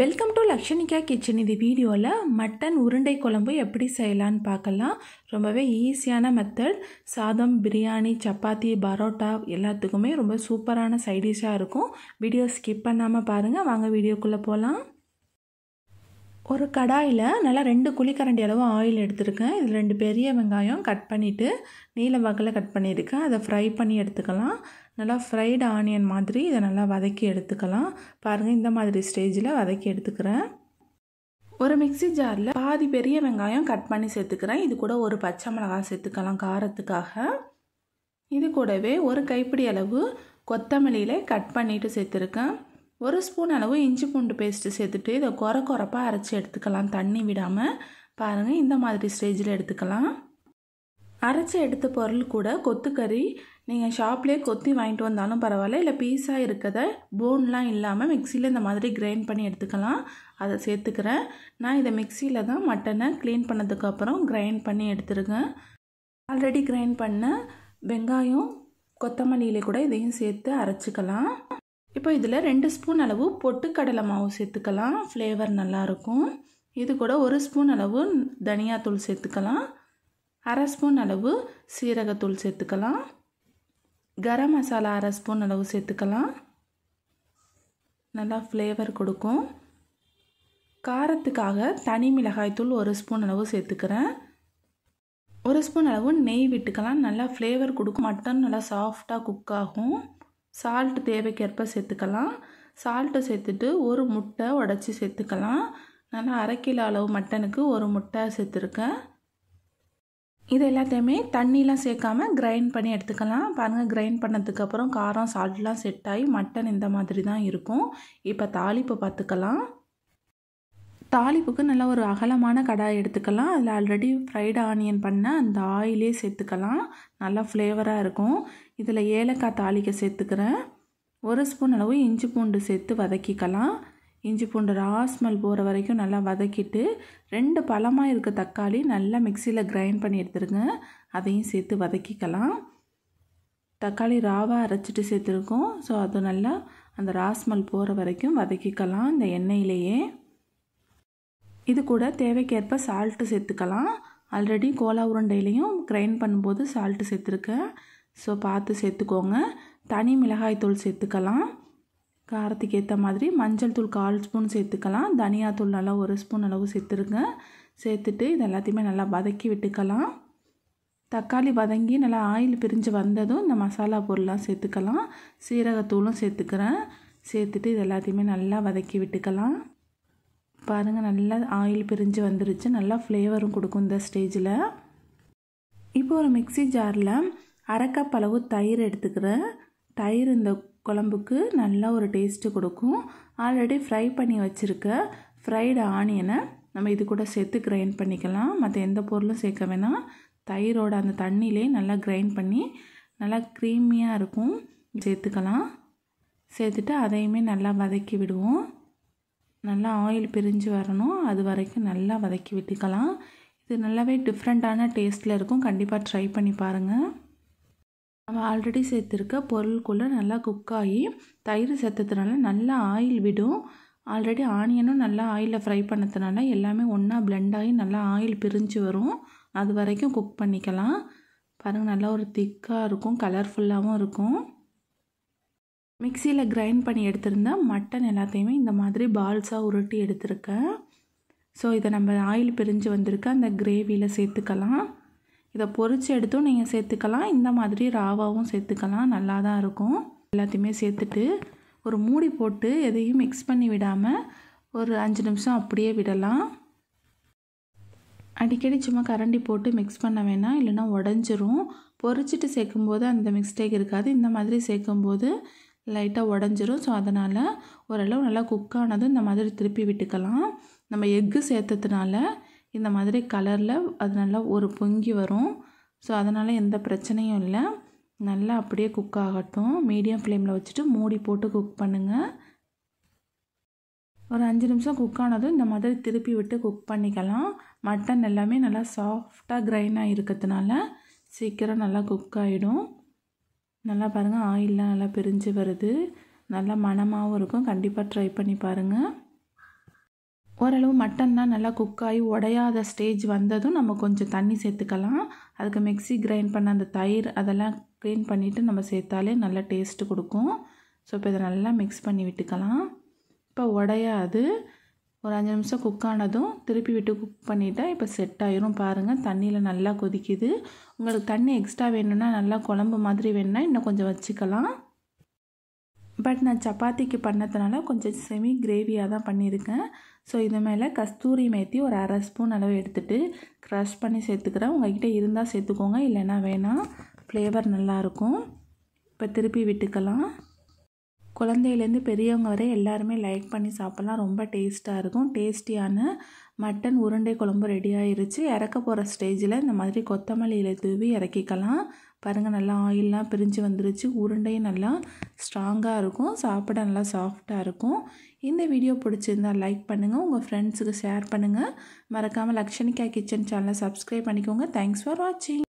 welcome to Lakshanika kitchen இது வீடியோவில் mutton உருண்டை குழம்பு எப்படி செய்யலான்னு பார்க்கலாம் ரொம்பவே ஈஸியான மெத்தட் சாதம் பிரியாணி சப்பாத்தி பரோட்டா எல்லாத்துக்குமே ரொம்ப சூப்பரான சைடிஷாக இருக்கும் வீடியோ ஸ்கிப் பண்ணாமல் பாருங்கள் வாங்க வீடியோக்குள்ளே போகலாம் ஒரு கடாயில் நல்லா ரெண்டு குழிக்கரண்டி அளவு ஆயில் எடுத்திருக்கேன் இது ரெண்டு பெரிய வெங்காயம் கட் பண்ணிவிட்டு நீல வகையில் கட் பண்ணியிருக்கேன் அதை ஃப்ரை பண்ணி எடுத்துக்கலாம் நல்லா ஃப்ரைடு ஆனியன் மாதிரி இதை நல்லா வதக்கி எடுத்துக்கலாம் பாருங்கள் இந்த மாதிரி ஸ்டேஜில் வதக்கி எடுத்துக்கிறேன் ஒரு மிக்சி ஜாரில் பாதி பெரிய வெங்காயம் கட் பண்ணி சேர்த்துக்கிறேன் இது கூட ஒரு பச்சை மிளகாய் சேர்த்துக்கலாம் காரத்துக்காக இது கூடவே ஒரு கைப்பிடி அளவு கொத்தமல்லியில் கட் பண்ணிவிட்டு சேர்த்துருக்கேன் ஒரு ஸ்பூன் அளவு இஞ்சி பூண்டு பேஸ்ட்டு சேர்த்துட்டு இதை குறை குறப்பாக அரைச்சி எடுத்துக்கலாம் தண்ணி விடாமல் பாருங்கள் இந்த மாதிரி ஸ்டேஜில் எடுத்துக்கலாம் அரைச்சி எடுத்த பொருள் கூட கொத்துக்கறி நீங்கள் ஷாப்லேயே கொத்தி வாங்கிட்டு வந்தாலும் பரவாயில்ல இல்லை பீஸாக இருக்கிறத போன்லாம் இல்லாமல் மிக்சியில் இந்த மாதிரி கிரைண்ட் பண்ணி எடுத்துக்கலாம் அதை சேர்த்துக்கிறேன் நான் இதை மிக்சியில் தான் மட்டனை க்ளீன் பண்ணதுக்கப்புறம் கிரைண்ட் பண்ணி எடுத்துருக்கேன் ஆல்ரெடி கிரைண்ட் பண்ண வெங்காயம் கொத்தமல்லியில் கூட இதையும் சேர்த்து அரைச்சிக்கலாம் இப்போ இதில் ரெண்டு ஸ்பூன் அளவு பொட்டுக்கடலை மாவு சேர்த்துக்கலாம் ஃப்ளேவர் நல்லாயிருக்கும் இது கூட ஒரு ஸ்பூன் அளவு தனியாத்தூள் சேர்த்துக்கலாம் அரை ஸ்பூன் அளவு சீரகத்தூள் சேர்த்துக்கலாம் கரம் மசாலா அரை ஸ்பூன் அளவு சேர்த்துக்கலாம் நல்லா ஃப்ளேவர் கொடுக்கும் காரத்துக்காக தனி மிளகாய்த்தூள் ஒரு ஸ்பூன் அளவு சேர்த்துக்கிறேன் ஒரு ஸ்பூன் அளவு நெய் விட்டுக்கலாம் நல்லா ஃப்ளேவர் கொடுக்கும் மட்டன் நல்லா சாஃப்டாக குக் ஆகும் சால்ட் தேவைக்கேற்ப சேர்த்துக்கலாம் சால்ட்டை சேர்த்துட்டு ஒரு முட்டை உடச்சி சேர்த்துக்கலாம் நல்லா அரை கிலோ அளவு மட்டனுக்கு ஒரு முட்டை சேர்த்துருக்கேன் இது எல்லாத்தையுமே தண்ணிலாம் சேர்க்காம கிரைண்ட் பண்ணி எடுத்துக்கலாம் பாருங்கள் கிரைண்ட் பண்ணதுக்கப்புறம் காரம் சால்ட்லாம் செட் ஆகி மட்டன் இந்த மாதிரி தான் இருக்கும் இப்போ தாளிப்பு பார்த்துக்கலாம் தாளிப்புக்கு நல்லா ஒரு அகலமான கடாய் எடுத்துக்கலாம் அதில் ஆல்ரெடி ஃப்ரைடு ஆனியன் பண்ண அந்த ஆயிலே சேர்த்துக்கலாம் நல்லா ஃப்ளேவராக இருக்கும் இதில் ஏலக்காய் தாளிக்க சேர்த்துக்கிறேன் ஒரு ஸ்பூன் அளவு இஞ்சி பூண்டு சேர்த்து வதக்கிக்கலாம் இஞ்சி பூண்டு ராஸ்மல் போகிற வரைக்கும் நல்லா வதக்கிட்டு ரெண்டு பழமாக இருக்க தக்காளி நல்லா மிக்சியில் கிரைண்ட் பண்ணி எடுத்துருங்க அதையும் சேர்த்து வதக்கிக்கலாம் தக்காளி ராவாக அரைச்சிட்டு சேர்த்துருக்கோம் ஸோ அது நல்லா அந்த ராஸ்மல் போகிற வரைக்கும் வதக்கிக்கலாம் இந்த எண்ணெயிலேயே இது கூட தேவைக்கேற்ப சால்ட்டு சேர்த்துக்கலாம் ஆல்ரெடி கோலா உருண்டையிலையும் கிரைண்ட் பண்ணும்போது சால்ட்டு சேர்த்துருக்கேன் ஸோ பார்த்து சேர்த்துக்கோங்க தனி மிளகாய் தூள் சேர்த்துக்கலாம் காரத்துக்கு ஏற்ற மாதிரி மஞ்சள் தூள் கால் ஸ்பூன் சேர்த்துக்கலாம் தனியாத்தூள் நல்லா ஒரு ஸ்பூன் அளவு சேர்த்துருங்க சேர்த்துட்டு இது எல்லாத்தையுமே நல்லா வதக்கி விட்டுக்கலாம் தக்காளி வதங்கி நல்லா ஆயில் பிரிஞ்சு வந்ததும் இந்த மசாலா பொருள்லாம் சேர்த்துக்கலாம் சீரகத்தூளும் சேர்த்துக்கிறேன் சேர்த்துட்டு இது எல்லாத்தையுமே நல்லா வதக்கி விட்டுக்கலாம் பாருங்கள் நல்லா ஆயில் பிரிஞ்சு வந்துருச்சு நல்லா ஃப்ளேவரும் கொடுக்கும் இந்த ஸ்டேஜில் இப்போ ஒரு மிக்சி ஜாரில் அரைக்கப் அளவு தயிர் எடுத்துக்கிறேன் தயிர் இந்த குழம்புக்கு நல்லா ஒரு டேஸ்ட்டு கொடுக்கும் ஆல்ரெடி ஃப்ரை பண்ணி வச்சுருக்க ஃப்ரைடு ஆனியனை நம்ம இது கூட சேர்த்து கிரைண்ட் பண்ணிக்கலாம் மற்ற எந்த பொருளும் சேர்க்க வேணாம் தயிரோட அந்த தண்ணியிலே நல்லா கிரைண்ட் பண்ணி நல்லா க்ரீமியாக இருக்கும் சேர்த்துக்கலாம் சேர்த்துட்டு அதையுமே நல்லா வதக்கி விடுவோம் நல்லா ஆயில் பிரிஞ்சு வரணும் அது வரைக்கும் நல்லா வதக்கி விட்டுக்கலாம் இது நல்லாவே டிஃப்ரெண்ட்டான டேஸ்ட்டில் இருக்கும் கண்டிப்பாக ட்ரை பண்ணி பாருங்கள் நம்ம ஆல்ரெடி சேர்த்துருக்க பொருளுக்குள்ளே நல்லா குக் ஆகி தயிர் சேர்த்ததுனால நல்லா ஆயில் விடும் ஆல்ரெடி ஆனியனும் நல்லா ஆயிலில் ஃப்ரை பண்ணதுனால எல்லாமே ஒன்றா பிளெண்ட் ஆகி நல்லா ஆயில் பிரிஞ்சு வரும் அது வரைக்கும் குக் பண்ணிக்கலாம் பாருங்கள் நல்லா ஒரு திக்காக இருக்கும் கலர்ஃபுல்லாகவும் இருக்கும் மிக்சியில் கிரைண்ட் பண்ணி எடுத்திருந்தால் மட்டன் எல்லாத்தையுமே இந்த மாதிரி பால்ஸாக உருட்டி எடுத்திருக்கேன் ஸோ இதை நம்ம ஆயில் பிரிஞ்சு வந்திருக்க அந்த கிரேவியில் சேர்த்துக்கலாம் இதை பொறிச்சு எடுத்தும் நீங்கள் சேர்த்துக்கலாம் இந்த மாதிரி ராவாவும் சேர்த்துக்கலாம் நல்லா தான் இருக்கும் எல்லாத்தையுமே சேர்த்துட்டு ஒரு மூடி போட்டு எதையும் மிக்ஸ் பண்ணி விடாமல் ஒரு அஞ்சு நிமிஷம் அப்படியே விடலாம் அடிக்கடி சும்மா கரண்டி போட்டு மிக்ஸ் பண்ண வேணாம் இல்லைன்னா உடஞ்சிரும் பொறிச்சிட்டு சேர்க்கும்போது அந்த மிக்ஸ்டேக் இருக்காது இந்த மாதிரி சேர்க்கும்போது லைட்டாக உடஞ்சிரும் ஸோ அதனால் ஓரளவு நல்லா குக் இந்த மாதிரி திருப்பி விட்டுக்கலாம் நம்ம எக்கு சேர்த்ததுனால இந்த மாதிரி கலரில் அது நல்லா ஒரு பொங்கி வரும் ஸோ அதனால் எந்த பிரச்சனையும் இல்லை நல்லா அப்படியே குக் ஆகட்டும் மீடியம் ஃப்ளேமில் வச்சுட்டு மூடி போட்டு குக் பண்ணுங்கள் ஒரு அஞ்சு நிமிஷம் குக் ஆனதும் இந்த மாதிரி திருப்பி விட்டு குக் பண்ணிக்கலாம் மட்டன் எல்லாமே நல்லா சாஃப்டாக கிரைன் ஆகிருக்கிறதுனால சீக்கிரம் நல்லா குக் ஆகிடும் நல்லா பாருங்கள் ஆயிலெலாம் நல்லா பிரிஞ்சு வருது நல்லா மணமாகவும் இருக்கும் கண்டிப்பாக ட்ரை பண்ணி பாருங்கள் ஓரளவு மட்டன்லாம் நல்லா குக் ஆகி உடையாத ஸ்டேஜ் வந்ததும் நம்ம கொஞ்சம் தண்ணி சேர்த்துக்கலாம் அதுக்கு மிக்சி கிரைண்ட் பண்ண அந்த தயிர் அதெல்லாம் க்ளீன் பண்ணிவிட்டு நம்ம சேர்த்தாலே நல்லா டேஸ்ட்டு கொடுக்கும் ஸோ இப்போ இதை நல்லா மிக்ஸ் பண்ணி விட்டுக்கலாம் இப்போ உடையாது ஒரு அஞ்சு நிமிஷம் குக் ஆனதும் திருப்பி விட்டு குக் பண்ணிவிட்டா இப்போ செட் ஆயிரும் பாருங்கள் தண்ணியில் நல்லா கொதிக்குது உங்களுக்கு தண்ணி எக்ஸ்ட்ரா வேணும்னா நல்லா குழம்பு மாதிரி வேணும்னா இன்னும் கொஞ்சம் வச்சுக்கலாம் பட் நான் சப்பாத்திக்கு பண்ணதுனால கொஞ்சம் செமி கிரேவியாக தான் பண்ணியிருக்கேன் ஸோ இது மேலே கஸ்தூரி மேத்தி ஒரு அரை ஸ்பூன் அளவு எடுத்துகிட்டு க்ரஷ் பண்ணி சேர்த்துக்கிறேன் உங்கள்கிட்ட இருந்தால் சேர்த்துக்கோங்க இல்லைன்னா வேணாம் ஃப்ளேவர் நல்லாயிருக்கும் இப்போ திருப்பி விட்டுக்கலாம் குழந்தையிலேருந்து பெரியவங்க வரை எல்லாருமே லைக் பண்ணி சாப்பிட்லாம் ரொம்ப டேஸ்ட்டாக இருக்கும் டேஸ்டியான மட்டன் உருண்டை குழம்பு ரெடி ஆயிருச்சு இறக்க போகிற ஸ்டேஜில் இந்த மாதிரி கொத்தமல்லியில் தூவி இறக்கிக்கலாம் பாருங்கள் நல்லா ஆயிலெலாம் பிரிஞ்சு வந்துருச்சு உருண்டையும் நல்லா ஸ்ட்ராங்காக இருக்கும் சாப்பிட நல்லா சாஃப்டாக இருக்கும் இந்த வீடியோ பிடிச்சிருந்தால் லைக் பண்ணுங்கள் உங்கள் ஃப்ரெண்ட்ஸுக்கு ஷேர் பண்ணுங்கள் மறக்காமல் லக்ஷணிகா கிச்சன் சேனலை சப்ஸ்கிரைப் பண்ணிக்கோங்க தேங்க்ஸ் ஃபார் வாட்சிங்